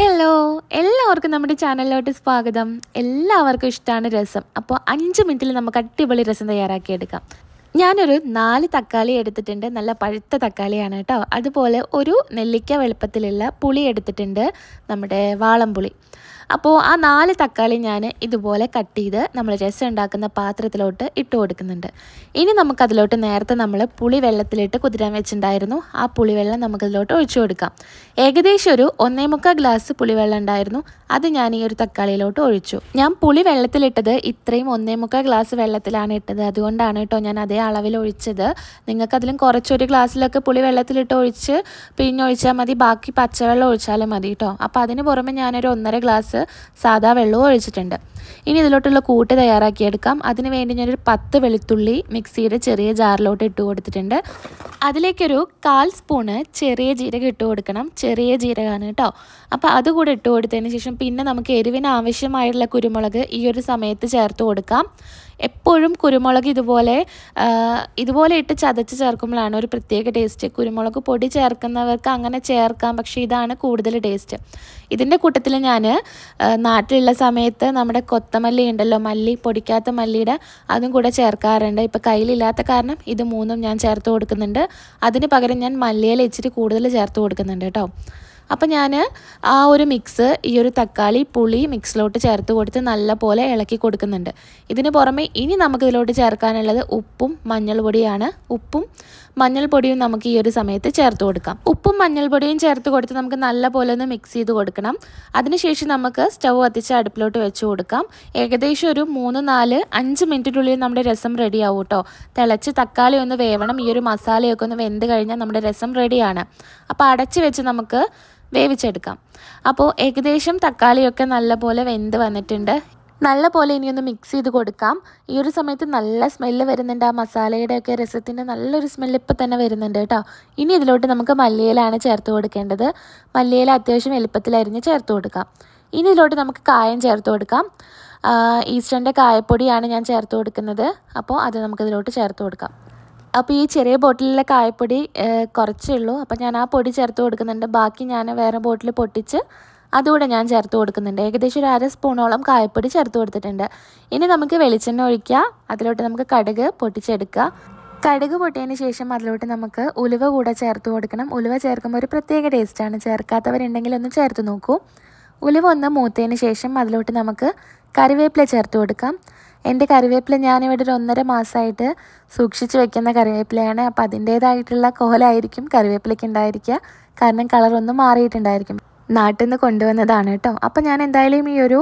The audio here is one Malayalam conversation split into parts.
ഹലോ എല്ലാവർക്കും നമ്മുടെ ചാനലിലോട്ട് സ്വാഗതം എല്ലാവർക്കും ഇഷ്ടമാണ് രസം അപ്പോൾ അഞ്ച് മിനിറ്റിൽ നമുക്ക് അടിപൊളി രസം തയ്യാറാക്കിയെടുക്കാം ഞാനൊരു നാല് തക്കാളി എടുത്തിട്ടുണ്ട് നല്ല പഴുത്ത തക്കാളിയാണ് കേട്ടോ അതുപോലെ ഒരു നെല്ലിക്ക വെളുപ്പത്തിലുള്ള പുളി എടുത്തിട്ടുണ്ട് നമ്മുടെ വാളംപുളി അപ്പോൾ ആ നാല് തക്കാളി ഞാൻ ഇതുപോലെ കട്ട് ചെയ്ത് നമ്മൾ രസം ഉണ്ടാക്കുന്ന പാത്രത്തിലോട്ട് ഇട്ട് കൊടുക്കുന്നുണ്ട് ഇനി നമുക്കതിലോട്ട് നേരത്തെ നമ്മൾ പുളി വെള്ളത്തിലിട്ട് കുതിരാൻ വെച്ചിട്ടുണ്ടായിരുന്നു ആ പുളിവെള്ളം നമുക്കതിലോട്ട് ഒഴിച്ചു കൊടുക്കാം ഏകദേശം ഒരു ഒന്നേ മുക്കാൽ ഗ്ലാസ് പുളിവെള്ളം ഉണ്ടായിരുന്നു അത് ഞാൻ ഈ ഒരു തക്കാളിയിലോട്ട് ഒഴിച്ചു ഞാൻ പുളി വെള്ളത്തിലിട്ടത് ഇത്രയും ഒന്നേ മുക്കാൽ ഗ്ലാസ് വെള്ളത്തിലാണ് ഇട്ടത് അതുകൊണ്ടാണ് കേട്ടോ ഞാൻ അതേ അളവിൽ ഒഴിച്ചത് നിങ്ങൾക്കതിലും കുറച്ചൊരു ഗ്ലാസ്സിലൊക്കെ പുളി വെള്ളത്തിലിട്ട് ഒഴിച്ച് പിഴിഞ്ഞൊഴിച്ചാൽ മതി ബാക്കി പച്ചവെള്ളം ഒഴിച്ചാലും മതി കേട്ടോ അപ്പോൾ അതിന് പുറമെ ഞാനൊരു ഒന്നര ഗ്ലാസ് സാധാ സാദാ വെള്ളവും ഒഴിച്ചിട്ടുണ്ട് ഇനി ഇതിലോട്ടുള്ള കൂട്ട് തയ്യാറാക്കിയെടുക്കാം അതിനുവേണ്ടി ഞാനൊരു പത്ത് വെളുത്തുള്ളി മിക്സിയുടെ ചെറിയ ജാറിലോട്ട് ഇട്ട് കൊടുത്തിട്ടുണ്ട് അതിലേക്കൊരു കാൽ സ്പൂണ് ചെറിയ ജീരകം ഇട്ട് കൊടുക്കണം ചെറിയ ജീരകമാണ് കേട്ടോ അപ്പോൾ അതുകൂടെ ഇട്ട് കൊടുത്തതിന് ശേഷം പിന്നെ നമുക്ക് എരിവിന് ആവശ്യമായിട്ടുള്ള കുരുമുളക് ഈ ഒരു സമയത്ത് ചേർത്ത് കൊടുക്കാം എപ്പോഴും കുരുമുളക് ഇതുപോലെ ഇതുപോലെ ഇട്ട് ചതച്ച് ചേർക്കുമ്പോഴാണ് ഒരു പ്രത്യേക ടേസ്റ്റ് കുരുമുളക് പൊടി ചേർക്കുന്നവർക്ക് അങ്ങനെ ചേർക്കാം പക്ഷേ ഇതാണ് കൂടുതൽ ടേസ്റ്റ് ഇതിൻ്റെ കൂട്ടത്തിൽ ഞാൻ നാട്ടിലുള്ള സമയത്ത് നമ്മുടെ കൊത്തമല്ലി ഉണ്ടല്ലോ മല്ലി പൊടിക്കാത്ത മല്ലിയുടെ അതും കൂടെ ചേർക്കാറുണ്ട് ഇപ്പോൾ കയ്യിലില്ലാത്ത കാരണം ഇത് മൂന്നും ഞാൻ ചേർത്ത് കൊടുക്കുന്നുണ്ട് അതിന് പകരം ഞാൻ മല്ലിയിൽ ഇച്ചിരി കൂടുതൽ ചേർത്ത് കൊടുക്കുന്നുണ്ട് കേട്ടോ അപ്പോൾ ഞാൻ ആ ഒരു മിക്സ് ഈ ഒരു തക്കാളി പുളി മിക്സിലോട്ട് ചേർത്ത് കൊടുത്ത് നല്ല പോലെ ഇളക്കി കൊടുക്കുന്നുണ്ട് ഇതിന് പുറമെ ഇനി നമുക്ക് ചേർക്കാനുള്ളത് ഉപ്പും മഞ്ഞൾപ്പൊടിയാണ് ഉപ്പും മഞ്ഞൾപ്പൊടിയും നമുക്ക് ഈ ഒരു സമയത്ത് ചേർത്ത് കൊടുക്കാം ഉപ്പും മഞ്ഞൾപ്പൊടിയും ചേർത്ത് കൊടുത്ത് നമുക്ക് നല്ല പോലെ ഒന്ന് മിക്സ് ചെയ്ത് കൊടുക്കണം അതിനുശേഷം നമുക്ക് സ്റ്റവ് കത്തിച്ച് അടുപ്പിലോട്ട് വെച്ച് കൊടുക്കാം ഏകദേശം ഒരു മൂന്ന് നാല് അഞ്ച് മിനിറ്റിനുള്ളിൽ നമ്മുടെ രസം റെഡി ആവും കേട്ടോ തിളച്ച് തക്കാളി ഒന്ന് വേവണം ഈ ഒരു മസാലയൊക്കെ ഒന്ന് വെന്ത് കഴിഞ്ഞാൽ നമ്മുടെ രസം റെഡിയാണ് അപ്പോൾ അടച്ച് വെച്ച് നമുക്ക് വേവിച്ചെടുക്കാം അപ്പോൾ ഏകദേശം തക്കാളിയൊക്കെ നല്ലപോലെ വെന്ത് വന്നിട്ടുണ്ട് നല്ല പോലെ ഇനിയൊന്ന് മിക്സ് ചെയ്ത് കൊടുക്കാം ഈ ഒരു സമയത്ത് നല്ല സ്മെല്ല് വരുന്നുണ്ട് ആ മസാലയുടെയൊക്കെ രസത്തിൻ്റെ നല്ലൊരു സ്മെല്ല് ഇപ്പോൾ തന്നെ വരുന്നുണ്ട് കേട്ടോ ഇനി ഇതിലോട്ട് നമുക്ക് മല്ലിയിലാണ് ചേർത്ത് കൊടുക്കേണ്ടത് മല്ലിയില അത്യാവശ്യം എളുപ്പത്തിൽ അരിഞ്ഞ് ചേർത്ത് കൊടുക്കാം ഇനി ഇതിലോട്ട് നമുക്ക് കായം ചേർത്ത് കൊടുക്കാം ഈസ്റ്ററിൻ്റെ കായപ്പൊടിയാണ് ഞാൻ ചേർത്ത് കൊടുക്കുന്നത് അപ്പോൾ അത് നമുക്കിതിലോട്ട് ചേർത്ത് കൊടുക്കാം അപ്പോൾ ഈ ചെറിയ ബോട്ടിലിലെ കായപ്പൊടി കുറച്ചേ ഉള്ളൂ അപ്പോൾ ഞാൻ ആ പൊടി ചേർത്ത് കൊടുക്കുന്നുണ്ട് ബാക്കി ഞാൻ വേറെ ബോട്ടിൽ പൊട്ടിച്ച് അതുകൂടെ ഞാൻ ചേർത്ത് കൊടുക്കുന്നുണ്ട് ഏകദേശം ഒരു അര സ്പൂണോളം കായപ്പൊടി ചേർത്ത് കൊടുത്തിട്ടുണ്ട് ഇനി നമുക്ക് വെളിച്ചെണ്ണ ഒഴിക്കുക അതിലോട്ട് നമുക്ക് കടുക് പൊട്ടിച്ചെടുക്കുക കടുക് പൊട്ടിയതിന് ശേഷം അതിലോട്ട് നമുക്ക് ഉലുവ കൂടെ ചേർത്ത് കൊടുക്കണം ഉലുവ ചേർക്കുമ്പോൾ ഒരു പ്രത്യേക ടേസ്റ്റാണ് ചേർക്കാത്തവരുണ്ടെങ്കിൽ ഒന്ന് ചേർത്ത് നോക്കൂ ഉലുവ ഒന്ന് മൂത്തതിന് ശേഷം അതിലോട്ട് നമുക്ക് കറിവേപ്പില ചേർത്ത് കൊടുക്കാം എൻ്റെ കറിവേപ്പില ഞാനിവിടെ ഒരു ഒന്നര മാസമായിട്ട് സൂക്ഷിച്ച് വെക്കുന്ന കറിവേപ്പിലയാണ് അപ്പോൾ അതിൻ്റേതായിട്ടുള്ള കോലായിരിക്കും കറിവേപ്പിലയ്ക്ക് ഉണ്ടായിരിക്കുക കാരണം കളറൊന്നും മാറിയിട്ടുണ്ടായിരിക്കും നാട്ടിൽ നിന്ന് കൊണ്ടുവന്നതാണ് കേട്ടോ അപ്പോൾ ഞാൻ എന്തായാലും ഈ ഒരു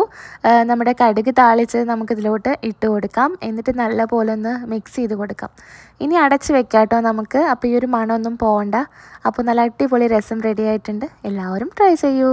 നമ്മുടെ കടുക് താളിച്ച് നമുക്കിതിലോട്ട് ഇട്ട് കൊടുക്കാം എന്നിട്ട് നല്ല പോലെ ഒന്ന് മിക്സ് ചെയ്ത് കൊടുക്കാം ഇനി അടച്ച് വെക്കാം കേട്ടോ നമുക്ക് അപ്പോൾ ഈ ഒരു മണമൊന്നും പോകണ്ട അപ്പോൾ നല്ല അടിപൊളി രസം റെഡി ആയിട്ടുണ്ട് എല്ലാവരും ട്രൈ ചെയ്യൂ